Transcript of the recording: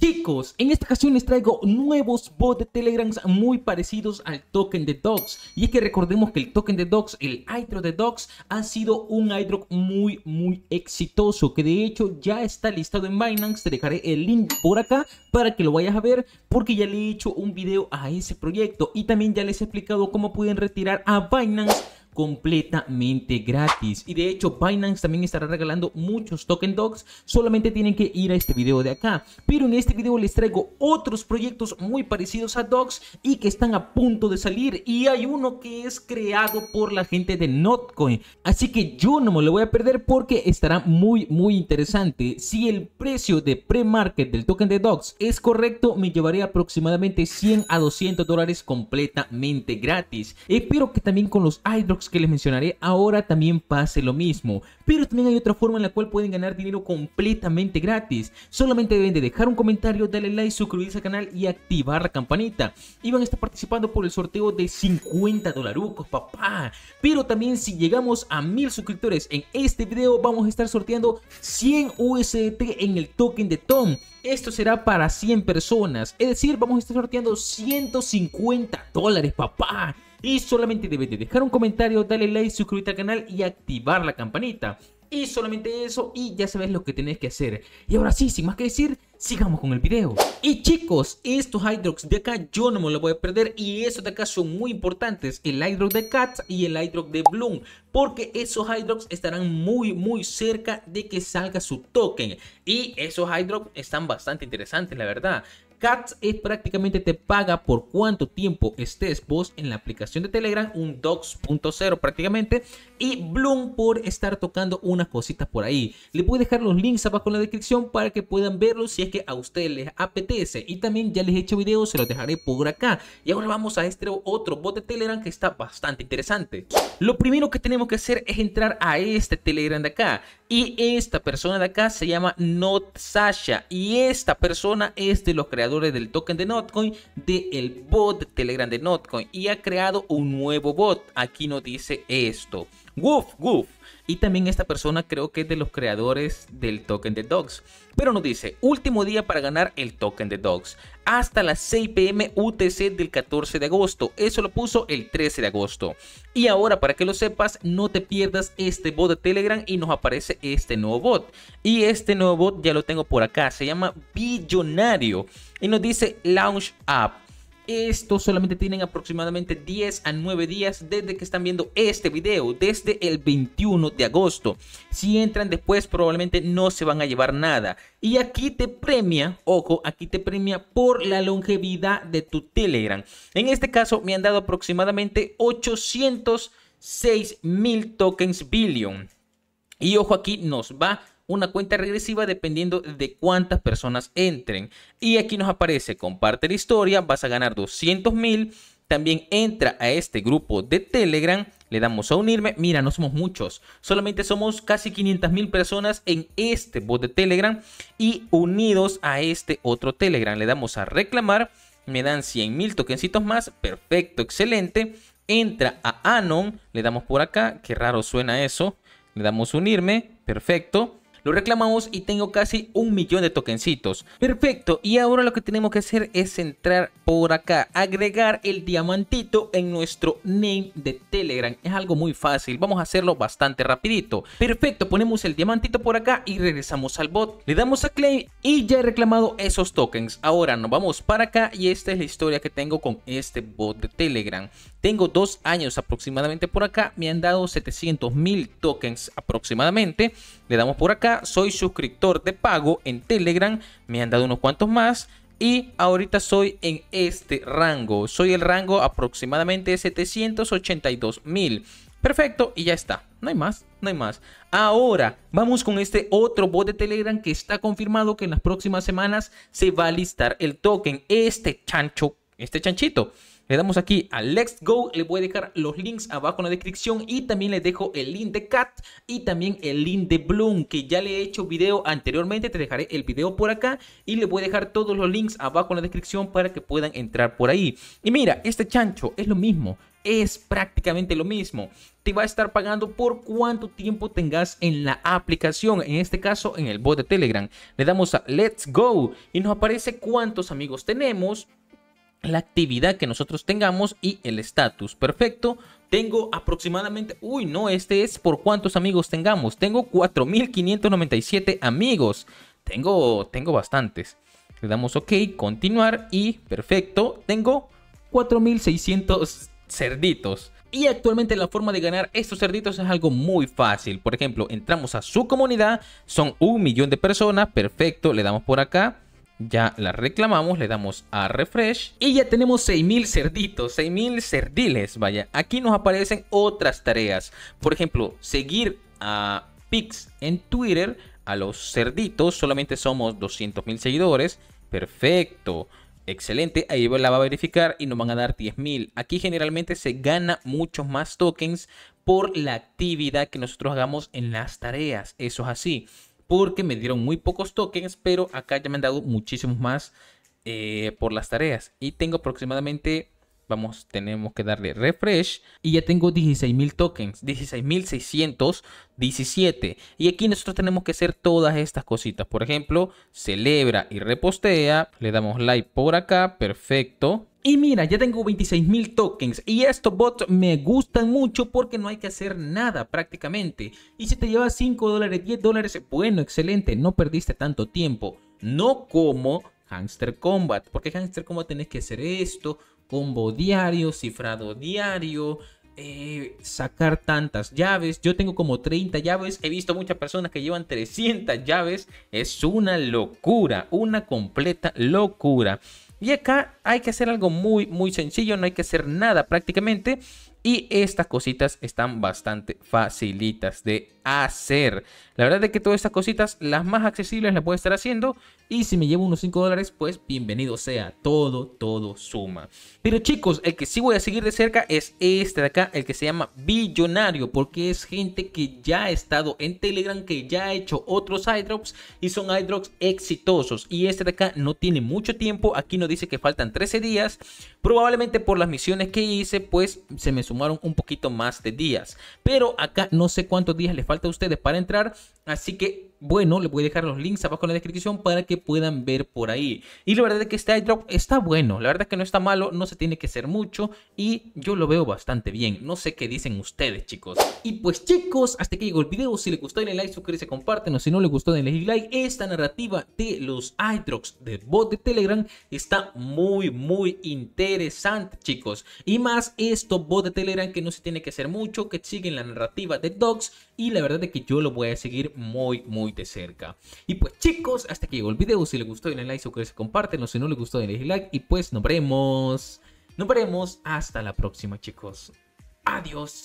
Chicos, en esta ocasión les traigo nuevos bots de Telegrams muy parecidos al token de Docs. Y es que recordemos que el token de Docs, el Hydro de Docs, ha sido un Hydro muy, muy exitoso. Que de hecho ya está listado en Binance. Te dejaré el link por acá para que lo vayas a ver. Porque ya le he hecho un video a ese proyecto. Y también ya les he explicado cómo pueden retirar a Binance completamente gratis. Y de hecho, Binance también estará regalando muchos token dogs. Solamente tienen que ir a este video de acá. Pero en este video les traigo otros proyectos muy parecidos a dogs y que están a punto de salir. Y hay uno que es creado por la gente de Notcoin. Así que yo no me lo voy a perder porque estará muy, muy interesante. Si el precio de pre-market del token de dogs es correcto, me llevaré aproximadamente 100 a 200 dólares completamente gratis. Espero que también con los iDrops que les mencionaré ahora también pase lo mismo. Pero también hay otra forma en la cual pueden ganar dinero completamente gratis. Solamente deben de dejar un comentario, darle like, suscribirse al canal y activar la campanita. Y van a estar participando por el sorteo de 50 dolarucos, papá. Pero también si llegamos a 1000 suscriptores en este video, vamos a estar sorteando 100 USDT en el token de Tom. Esto será para 100 personas. Es decir, vamos a estar sorteando 150 dólares, papá. Y solamente debes de dejar un comentario, darle like, suscribirte al canal y activar la campanita. Y solamente eso y ya sabes lo que tenés que hacer. Y ahora sí, sin más que decir, sigamos con el video. Y chicos, estos Hydrox de acá yo no me los voy a perder y esos de acá son muy importantes. El Hydrox de Cat y el Hydrox de Bloom. Porque esos Hydrox estarán muy muy cerca de que salga su token. Y esos Hydrox están bastante interesantes la verdad. Cats es prácticamente te paga por cuánto tiempo estés vos en la aplicación de Telegram, un Docs.0 prácticamente, y Bloom por estar tocando unas cositas por ahí. Les voy a dejar los links abajo en la descripción para que puedan verlos si es que a ustedes les apetece. Y también ya les he hecho videos, se los dejaré por acá. Y ahora vamos a este otro bot de Telegram que está bastante interesante. Lo primero que tenemos que hacer es entrar a este Telegram de acá. Y esta persona de acá se llama Not Sasha. Y esta persona es de los creadores del token de Notcoin del de bot de Telegram de Notcoin y ha creado un nuevo bot. Aquí nos dice esto. Woof, woof. Y también esta persona creo que es de los creadores del token de Dogs. Pero nos dice, último día para ganar el token de Dogs. Hasta las 6 pm UTC del 14 de agosto. Eso lo puso el 13 de agosto. Y ahora, para que lo sepas, no te pierdas este bot de Telegram y nos aparece este nuevo bot. Y este nuevo bot ya lo tengo por acá. Se llama Billonario. Y nos dice Launch App esto solamente tienen aproximadamente 10 a 9 días desde que están viendo este video, desde el 21 de agosto. Si entran después probablemente no se van a llevar nada. Y aquí te premia, ojo, aquí te premia por la longevidad de tu Telegram. En este caso me han dado aproximadamente 806 mil tokens billion. Y ojo aquí, nos va una cuenta regresiva dependiendo de cuántas personas entren. Y aquí nos aparece, comparte la historia, vas a ganar 200 mil. También entra a este grupo de Telegram, le damos a unirme. Mira, no somos muchos, solamente somos casi 500 mil personas en este bot de Telegram y unidos a este otro Telegram. Le damos a reclamar, me dan 100 mil tokencitos más, perfecto, excelente. Entra a Anon, le damos por acá, qué raro suena eso. Le damos unirme, perfecto. Lo reclamamos y tengo casi un millón de tokencitos. Perfecto, y ahora lo que tenemos que hacer es entrar por acá, agregar el diamantito en nuestro name de Telegram. Es algo muy fácil, vamos a hacerlo bastante rapidito. Perfecto, ponemos el diamantito por acá y regresamos al bot. Le damos a claim y ya he reclamado esos tokens. Ahora nos vamos para acá y esta es la historia que tengo con este bot de Telegram. Tengo dos años aproximadamente por acá, me han dado 700 mil tokens aproximadamente. Le damos por acá soy suscriptor de pago en Telegram, me han dado unos cuantos más y ahorita soy en este rango, soy el rango aproximadamente de 782 mil. Perfecto, y ya está. No hay más, no hay más. Ahora, vamos con este otro bot de Telegram que está confirmado que en las próximas semanas se va a listar el token. Este chancho, este chanchito. Le damos aquí a Let's Go. Le voy a dejar los links abajo en la descripción. Y también le dejo el link de Cat y también el link de Bloom. Que ya le he hecho video anteriormente. Te dejaré el video por acá. Y le voy a dejar todos los links abajo en la descripción para que puedan entrar por ahí. Y mira, este chancho es lo mismo es prácticamente lo mismo. Te va a estar pagando por cuánto tiempo tengas en la aplicación, en este caso en el bot de Telegram. Le damos a Let's Go y nos aparece cuántos amigos tenemos, la actividad que nosotros tengamos y el estatus. Perfecto. Tengo aproximadamente, uy no, este es por cuántos amigos tengamos. Tengo 4597 amigos. Tengo, tengo bastantes. Le damos ok, continuar y perfecto. Tengo 4600 cerditos. Y actualmente la forma de ganar estos cerditos es algo muy fácil. Por ejemplo, entramos a su comunidad, son un millón de personas, perfecto, le damos por acá ya la reclamamos, le damos a refresh y ya tenemos 6000 cerditos, 6000 cerdiles, vaya. Aquí nos aparecen otras tareas. Por ejemplo, seguir a Pix en Twitter, a los cerditos, solamente somos 200.000 seguidores. Perfecto. Excelente, ahí la va a verificar y nos van a dar 10.000. Aquí generalmente se gana muchos más tokens por la actividad que nosotros hagamos en las tareas. Eso es así porque me dieron muy pocos tokens, pero acá ya me han dado muchísimos más eh, por las tareas. Y tengo aproximadamente Vamos, tenemos que darle refresh y ya tengo 16.000 tokens, 16.617. Y aquí nosotros tenemos que hacer todas estas cositas. Por ejemplo, celebra y repostea. Le damos like por acá, perfecto. Y mira, ya tengo 26.000 tokens y estos bots me gustan mucho porque no hay que hacer nada prácticamente. Y si te llevas 5 dólares, 10 dólares, bueno, excelente, no perdiste tanto tiempo. No como Hangster Combat, porque Hangster Combat tienes que hacer esto, combo diario, cifrado diario, eh, sacar tantas llaves. Yo tengo como 30 llaves. He visto muchas personas que llevan 300 llaves. Es una locura, una completa locura. Y acá hay que hacer algo muy, muy sencillo. No hay que hacer nada prácticamente. Y estas cositas están bastante facilitas de hacer. La verdad es que todas estas cositas, las más accesibles las puedo estar haciendo. Y si me llevo unos 5 dólares, pues bienvenido sea. Todo, todo suma. Pero chicos, el que sí voy a seguir de cerca es este de acá, el que se llama Billonario. Porque es gente que ya ha estado en Telegram, que ya ha hecho otros iDrops y son iDrops exitosos. Y este de acá no tiene mucho tiempo. Aquí nos dice que faltan 13 días. Probablemente por las misiones que hice, pues se me sumaron un poquito más de días. Pero acá no sé cuántos días le falta a ustedes para entrar, así que bueno, les voy a dejar los links abajo en la descripción para que puedan ver por ahí. Y la verdad es que este iDrop está bueno, la verdad es que no está malo, no se tiene que hacer mucho y yo lo veo bastante bien. No sé qué dicen ustedes, chicos. Y pues chicos, hasta que llegó el video. Si les gustó, denle like, suscríbanse, o Si no les gustó, denle like. Esta narrativa de los iDrops de bot de Telegram está muy, muy interesante, chicos. Y más esto, bot de Telegram que no se tiene que hacer mucho, que siguen la narrativa de Dogs y la verdad es que yo lo voy a seguir muy, muy de cerca. Y pues chicos, hasta que llegó el video. Si les gustó, denle like, suscríbanse, compártenlo. Si no les gustó, denle like. Y pues nos veremos. Nos veremos hasta la próxima chicos. Adiós.